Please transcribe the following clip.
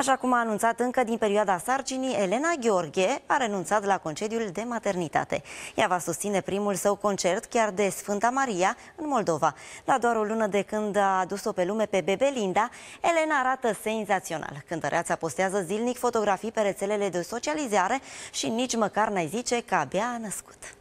Așa cum a anunțat încă din perioada sarcinii, Elena Gheorghe a renunțat la concediul de maternitate. Ea va susține primul său concert chiar de Sfânta Maria în Moldova. La doar o lună de când a adus-o pe lume pe bebe Linda, Elena arată senzațional. Cântăreața postează zilnic fotografii pe rețelele de socializare și nici măcar n-ai zice că abia a născut.